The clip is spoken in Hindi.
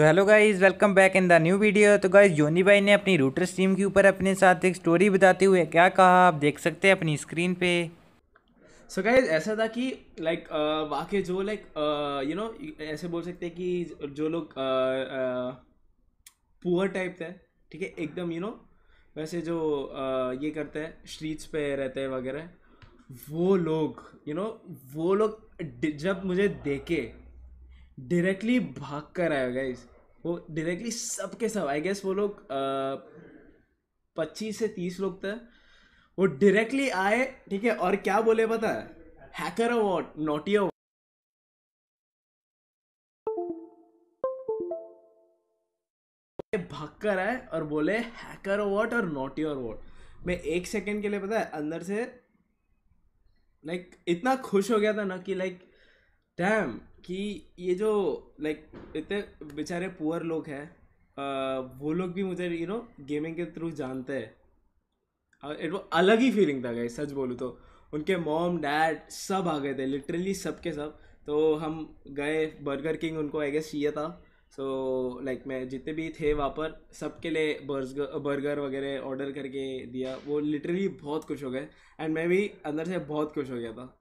तो hello guys welcome back in the new video तो गाइस जोनी भाई ने अपनी रूटर स्ट्रीम के ऊपर अपने साथ एक स्टोरी बताते हुए क्या कहा आप देख सकते हैं अपनी स्क्रीन पे सो so गाइज ऐसा था कि लाइक वाकई जो लाइक यू नो ऐसे बोल सकते हैं कि जो लोग पुअर टाइप थे ठीक है एकदम यू नो वैसे जो आ, ये करते हैं स्ट्रीट्स पे रहते हैं वगैरह वो लोग यू नो वो लोग जब मुझे देखे डायरेक्टली भाग कर आया गाइज वो डायरेक्टली सब के सब आई गेस वो लोग पच्चीस से तीस लोग थे वो डायरेक्टली आए ठीक है और क्या बोले पता है हैकर अवार्ड नोटी अवार्ड भाग कर आए और बोले हैकर अवार्ड और नोटी अवार्ड मैं एक सेकंड के लिए पता है अंदर से लाइक like, इतना खुश हो गया था ना कि लाइक like, डैम कि ये जो लाइक इतने बेचारे पुअर लोग हैं वो लोग भी मुझे यू नो गेमिंग के थ्रू जानते हैं इट वो अलग ही फीलिंग था गई सच बोलूँ तो उनके मॉम डैड सब आ गए थे लिटरली सब के सब तो हम गए बर्गर किंग उनको आई गेस चाहिए था सो so, लाइक like, मैं जितने भी थे वहाँ पर सबके लिए बर्गर बर्गर वगैरह ऑर्डर करके दिया वो लिटरली बहुत खुश हो गए एंड मैं भी अंदर से बहुत खुश हो गया था